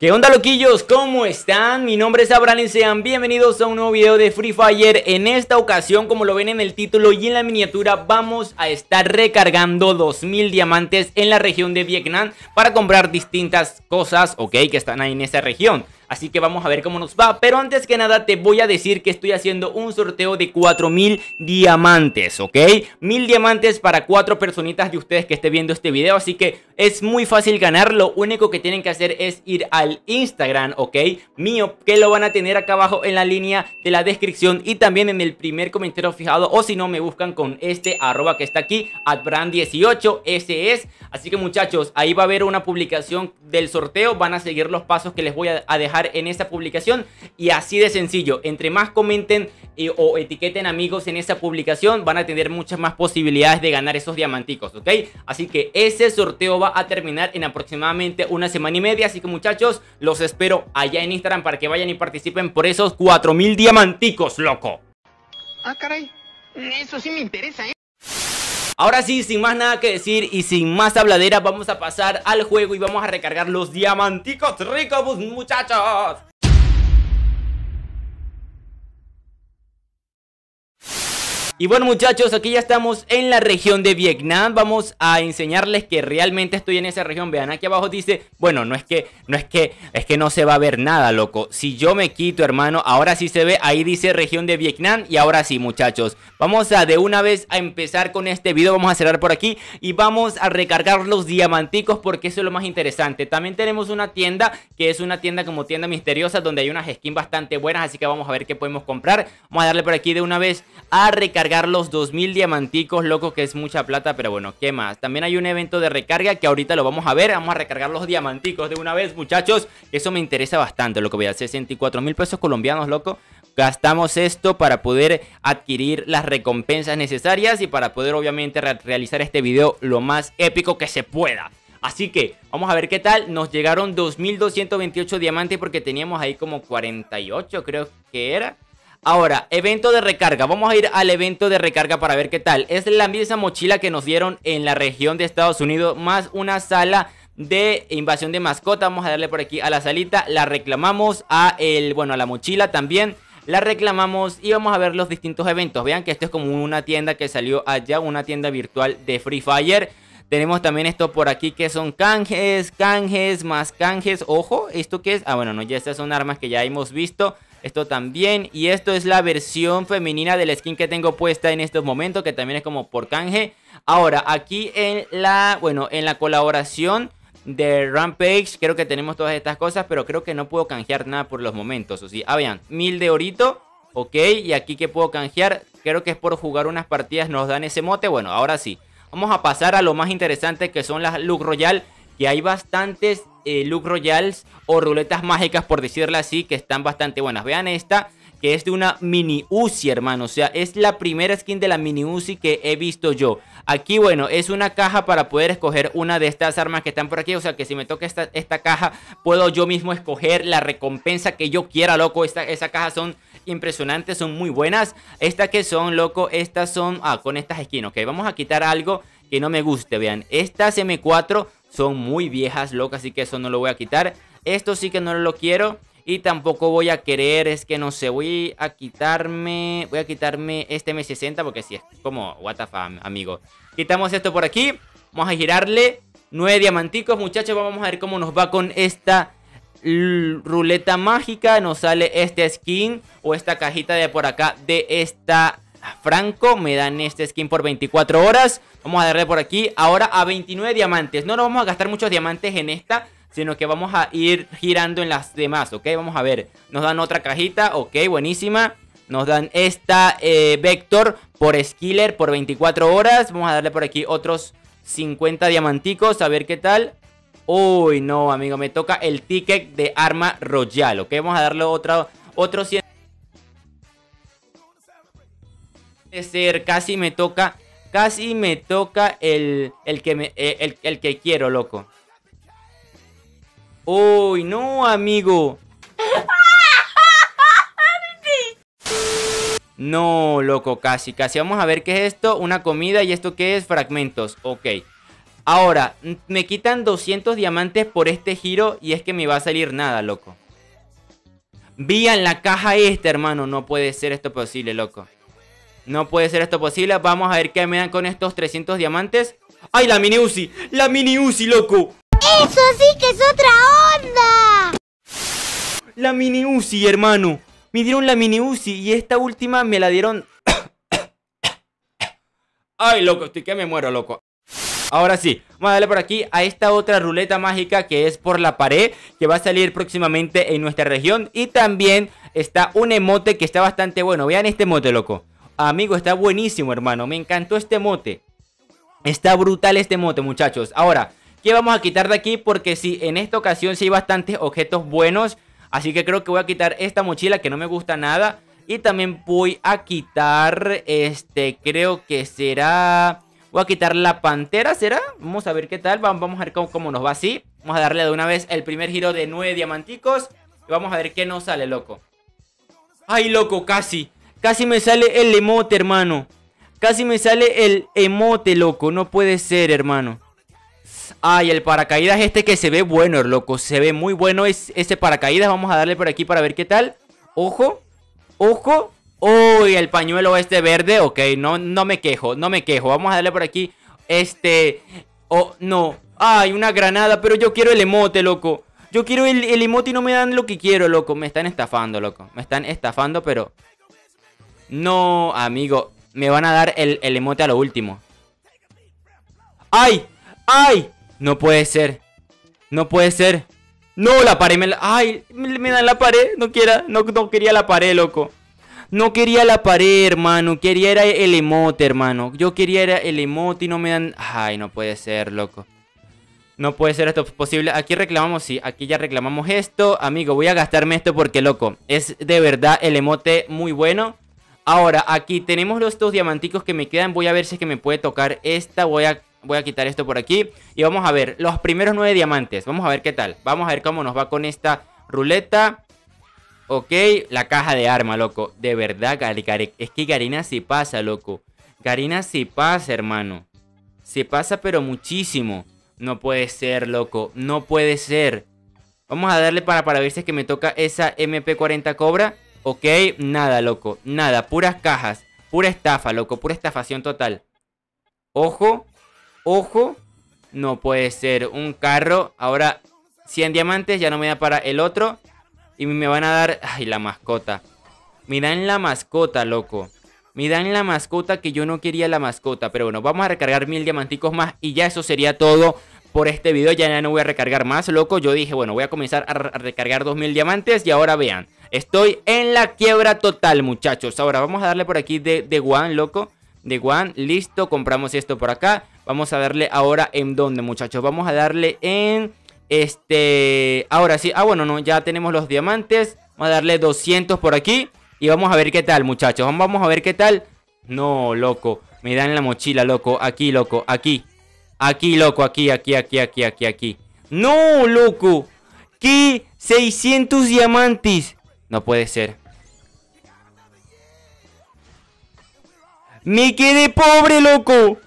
¿Qué onda loquillos? ¿Cómo están? Mi nombre es Abraham y sean bienvenidos a un nuevo video de Free Fire. En esta ocasión, como lo ven en el título y en la miniatura, vamos a estar recargando 2000 diamantes en la región de Vietnam para comprar distintas cosas, ok, que están ahí en esa región. Así que vamos a ver cómo nos va. Pero antes que nada te voy a decir que estoy haciendo un sorteo de 4000 diamantes, ¿ok? mil diamantes para cuatro personitas de ustedes que estén viendo este video. Así que es muy fácil ganar. Lo único que tienen que hacer es ir al Instagram, ¿ok? Mío, que lo van a tener acá abajo en la línea de la descripción y también en el primer comentario fijado. O si no, me buscan con este arroba que está aquí, adbrand18. Ese es. Así que muchachos, ahí va a haber una publicación del sorteo. Van a seguir los pasos que les voy a dejar en esta publicación y así de sencillo. Entre más comenten eh, o etiqueten amigos en esta publicación van a tener muchas más posibilidades de ganar esos diamanticos, ¿ok? Así que ese sorteo va a terminar en aproximadamente una semana y media, así que muchachos, los espero allá en Instagram para que vayan y participen por esos 4000 diamanticos, loco. Ah, caray. Eso sí me interesa, ¿eh? Ahora sí, sin más nada que decir y sin más habladera, vamos a pasar al juego y vamos a recargar los diamanticos ricos, muchachos. Y bueno muchachos, aquí ya estamos en la región de Vietnam Vamos a enseñarles que realmente estoy en esa región Vean, aquí abajo dice, bueno, no es que, no es que, es que no se va a ver nada, loco Si yo me quito, hermano, ahora sí se ve, ahí dice región de Vietnam Y ahora sí, muchachos Vamos a de una vez a empezar con este video Vamos a cerrar por aquí y vamos a recargar los diamanticos Porque eso es lo más interesante También tenemos una tienda, que es una tienda como tienda misteriosa Donde hay unas skins bastante buenas, así que vamos a ver qué podemos comprar Vamos a darle por aquí de una vez a recargar recargar los 2000 diamanticos, loco, que es mucha plata, pero bueno, ¿qué más? También hay un evento de recarga que ahorita lo vamos a ver, vamos a recargar los diamanticos de una vez, muchachos. Eso me interesa bastante, lo que voy a hacer, 64 mil pesos colombianos, loco. Gastamos esto para poder adquirir las recompensas necesarias y para poder obviamente realizar este video lo más épico que se pueda. Así que vamos a ver qué tal. Nos llegaron 2.228 diamantes porque teníamos ahí como 48 creo que era. Ahora, evento de recarga. Vamos a ir al evento de recarga para ver qué tal. Es la misma mochila que nos dieron en la región de Estados Unidos, más una sala de invasión de mascota. Vamos a darle por aquí a la salita. La reclamamos a el, bueno, a la mochila también. La reclamamos y vamos a ver los distintos eventos. Vean que esto es como una tienda que salió allá, una tienda virtual de Free Fire. Tenemos también esto por aquí que son canjes, canjes, más canjes. Ojo, ¿esto qué es? Ah, bueno, no, ya estas son armas que ya hemos visto esto también. Y esto es la versión femenina del skin que tengo puesta en estos momentos, que también es como por canje. Ahora, aquí en la, bueno, en la colaboración de Rampage, creo que tenemos todas estas cosas, pero creo que no puedo canjear nada por los momentos. O sí ah, mil de orito, ok, y aquí que puedo canjear, creo que es por jugar unas partidas, nos dan ese mote. Bueno, ahora sí. Vamos a pasar a lo más interesante que son las Look Royal que hay bastantes eh, Look Royals o ruletas mágicas, por decirlo así, que están bastante buenas. Vean esta, que es de una mini Uzi, hermano. O sea, es la primera skin de la mini Uzi que he visto yo. Aquí, bueno, es una caja para poder escoger una de estas armas que están por aquí. O sea, que si me toca esta, caja, puedo yo mismo escoger la recompensa que yo quiera, loco. Esta, esa caja son impresionantes, son muy buenas. Estas que son, loco, estas son... Ah, con estas skins, ok. Vamos a quitar algo que no me guste, vean. Estas M4 son muy viejas, locas así que eso no lo voy a quitar. Esto sí que no lo quiero. Y tampoco voy a querer, es que no sé, voy a quitarme, voy a quitarme este M60 porque si es como, what the fuck, amigo. Quitamos esto por aquí, vamos a girarle, nueve diamanticos, muchachos, vamos a ver cómo nos va con esta ruleta mágica. Nos sale este skin o esta cajita de por acá de esta Franco. Me dan este skin por 24 horas. Vamos a darle por aquí. Ahora a 29 diamantes. No nos vamos a gastar muchos diamantes en esta. Sino que vamos a ir girando en las demás, ¿ok? Vamos a ver. Nos dan otra cajita. Ok, buenísima. Nos dan esta eh, Vector por Skiller por 24 horas. Vamos a darle por aquí otros 50 diamanticos. A ver qué tal. Uy, no, amigo. Me toca el ticket de arma royal, ¿ok? Vamos a darle otro, otro 100. ser, casi me toca, casi me toca el, el que, eh, el, que quiero, loco. Uy, no, amigo. No, loco, casi, casi. Vamos a ver qué es esto. Una comida y esto qué es fragmentos. Ok. Ahora, me quitan 200 diamantes por este giro y es que me va a salir nada, loco. Vía en la caja este, hermano. No puede ser esto posible, loco. No puede ser esto posible. Vamos a ver qué me dan con estos 300 diamantes. ¡Ay, la mini Uzi! ¡La mini Uzi, loco! ¡Eso sí que es otra onda! La mini Uzi, hermano. Me dieron la mini Uzi y esta última me la dieron... ¡Ay, loco! Estoy que me muero, loco. Ahora sí, vamos a darle por aquí a esta otra ruleta mágica que es por la pared, que va a salir próximamente en nuestra región. Y también está un emote que está bastante bueno. Vean este emote, loco. Amigo, está buenísimo, hermano. Me encantó este mote. Está brutal este mote, muchachos. Ahora, ¿qué vamos a quitar de aquí? Porque sí, en esta ocasión sí hay bastantes objetos buenos. Así que creo que voy a quitar esta mochila que no me gusta nada. Y también voy a quitar, este, creo que será... Voy a quitar la pantera, ¿será? Vamos a ver qué tal, vamos a ver cómo, nos va así. Vamos a darle de una vez el primer giro de nueve diamanticos. Y vamos a ver qué nos sale, loco. ¡Ay, loco! Casi. Casi me sale el emote, hermano. Casi me sale el emote, loco. No puede ser, hermano. Ay, el paracaídas este que se ve bueno, loco. Se ve muy bueno es, ese paracaídas. Vamos a darle por aquí para ver qué tal. Ojo. Ojo. Uy, el pañuelo este verde. Ok, no, no me quejo, no me quejo. Vamos a darle por aquí. Este... Oh, no. Ay, una granada, pero yo quiero el emote, loco. Yo quiero el, el emote y no me dan lo que quiero, loco. Me están estafando, loco. Me están estafando, pero... No, amigo. Me van a dar el, emote a lo último. ¡Ay! ¡Ay! No puede ser. No puede ser. No, la pared. ¡Ay! Me dan la pared. No, quiera, no, no quería la pared, loco. No quería la pared, hermano. Quería el emote, hermano. Yo quería el emote y no me dan... Ay, no puede ser, loco. No puede ser esto posible. Aquí reclamamos, sí. Aquí ya reclamamos esto. Amigo, voy a gastarme esto porque, loco, es de verdad el emote muy bueno. Ahora, aquí tenemos los dos diamanticos que me quedan. Voy a ver si es que me puede tocar esta. Voy a, voy a quitar esto por aquí. Y vamos a ver los primeros nueve diamantes. Vamos a ver qué tal. Vamos a ver cómo nos va con esta ruleta. Ok, la caja de arma, loco. De verdad, es que Garina sí pasa, loco. Garina sí pasa, hermano. Se pasa, pero muchísimo. No puede ser, loco. No puede ser. Vamos a darle para, para ver si es que me toca esa MP40 Cobra. ¿Ok? Nada, loco. Nada. Puras cajas. Pura estafa, loco. Pura estafación total. Ojo. Ojo. No puede ser. Un carro. Ahora 100 diamantes. Ya no me da para el otro. Y me van a dar... Ay, la mascota. Me dan la mascota, loco. Me dan la mascota que yo no quería la mascota. Pero bueno, vamos a recargar mil diamanticos más. Y ya eso sería todo por este video. Ya, no voy a recargar más, loco. Yo dije, bueno, voy a comenzar a, recargar 2000 diamantes. Y ahora vean, estoy en la quiebra total, muchachos. Ahora vamos a darle por aquí de, de one, loco. De one, listo. Compramos esto por acá. Vamos a darle ahora en dónde, muchachos. Vamos a darle en... Este... Ahora sí. Ah, bueno, no. Ya tenemos los diamantes. Vamos a darle 200 por aquí. Y vamos a ver qué tal, muchachos. Vamos a ver qué tal. No, loco. Me dan la mochila, loco. Aquí, loco. Aquí. Aquí, loco, aquí, aquí, aquí, aquí, aquí, aquí. ¡No, loco! ¿Qué? ¡600 diamantes! No puede ser. ¡Me quedé pobre, loco!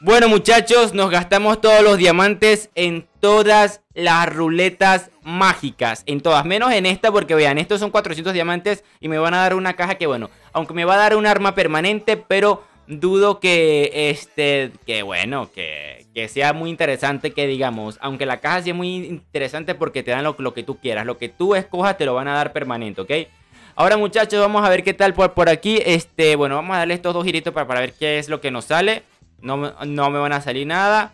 Bueno muchachos, nos gastamos todos los diamantes en todas las ruletas mágicas. En todas, menos en esta porque vean, estos son 400 diamantes y me van a dar una caja que bueno, aunque me va a dar un arma permanente, pero dudo que este, que bueno, que, que, sea muy interesante que digamos, aunque la caja sí es muy interesante porque te dan lo, que tú quieras, lo que tú escojas te lo van a dar permanente, ¿ok? Ahora muchachos, vamos a ver qué tal por, por aquí, este, bueno, vamos a darle estos dos giritos para, ver qué es lo que nos sale, no, no me van a salir nada,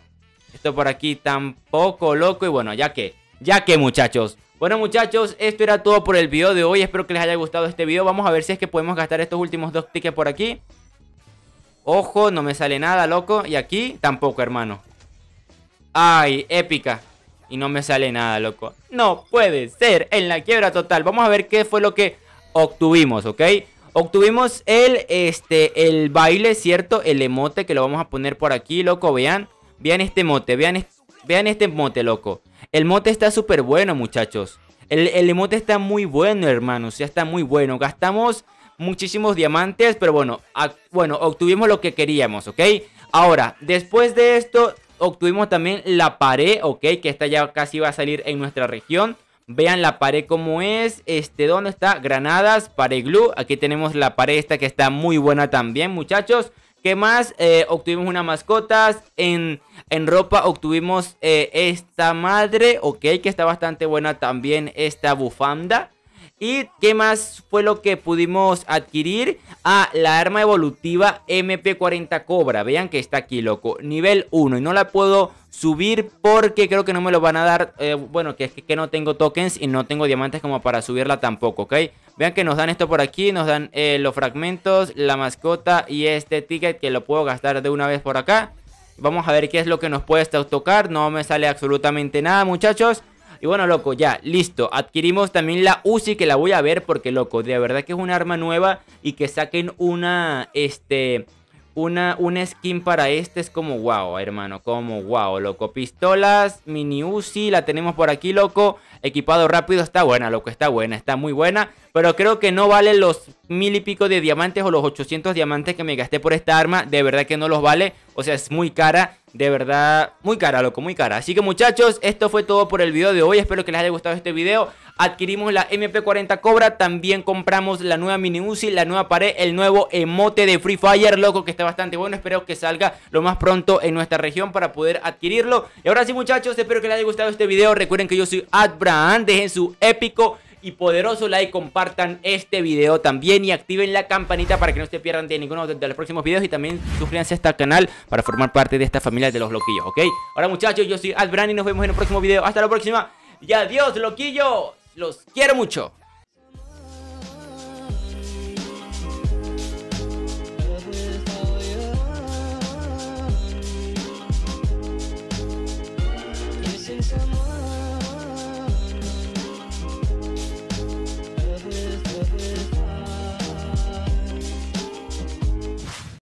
esto por aquí tampoco, loco, y bueno, ya que, ya que muchachos, bueno muchachos, esto era todo por el video de hoy, espero que les haya gustado este video, vamos a ver si es que podemos gastar estos últimos dos tickets por aquí. Ojo, no me sale nada, loco. Y aquí tampoco, hermano. Ay, épica. Y no me sale nada, loco. No puede ser. En la quiebra total. Vamos a ver qué fue lo que obtuvimos, ¿ok? Obtuvimos el, este, el baile, ¿cierto? El emote que lo vamos a poner por aquí, loco. Vean. Vean este emote. Vean, este, vean emote, loco. El mote está súper bueno, muchachos. El, el emote está muy bueno, hermanos. Ya está muy bueno. Gastamos muchísimos diamantes, pero bueno, bueno, obtuvimos lo que queríamos, ¿ok? Ahora, después de esto, obtuvimos también la pared, ¿ok? Que esta ya casi va a salir en nuestra región. Vean la pared como es, este, ¿dónde está? Granadas, pared glue, aquí tenemos la pared esta que está muy buena también, muchachos. ¿Qué más? Eh, obtuvimos unas mascotas. En, en ropa obtuvimos eh, esta madre. Ok, que está bastante buena también esta bufanda. ¿Y qué más fue lo que pudimos adquirir? Ah, la arma evolutiva MP40 Cobra. Vean que está aquí, loco. Nivel 1. Y no la puedo subir porque creo que no me lo van a dar. Eh, bueno, que es que, no tengo tokens y no tengo diamantes como para subirla tampoco, ¿ok? Vean que nos dan esto por aquí. Nos dan eh, los fragmentos, la mascota y este ticket que lo puedo gastar de una vez por acá. Vamos a ver qué es lo que nos puede tocar. No me sale absolutamente nada, muchachos. Y bueno, loco, ya, listo. Adquirimos también la Uzi que la voy a ver porque, loco, de verdad que es un arma nueva y que saquen una, este... Una, una skin para este es como wow, hermano, como wow, loco. Pistolas, mini Uzi, la tenemos por aquí, loco. Equipado rápido, está buena, loco, está buena, está muy buena. Pero creo que no vale los mil y pico de diamantes o los 800 diamantes que me gasté por esta arma. De verdad que no los vale, o sea, es muy cara. De verdad, muy cara, loco, muy cara. Así que muchachos, esto fue todo por el video de hoy. Espero que les haya gustado este video. Adquirimos la MP40 Cobra, también compramos la nueva mini Uzi, la nueva pared, el nuevo emote de Free Fire, loco, que está bastante bueno. Espero que salga lo más pronto en nuestra región para poder adquirirlo. Y ahora sí, muchachos, espero que les haya gustado este video. Recuerden que yo soy Adbrand dejen su épico y poderoso like, compartan este video también y activen la campanita para que no se pierdan de ninguno de los próximos videos y también suscríbanse a este canal para formar parte de esta familia de los loquillos, ¿ok? Ahora muchachos, yo soy Adbran y nos vemos en el próximo video. Hasta la próxima y adiós loquillos, los quiero mucho.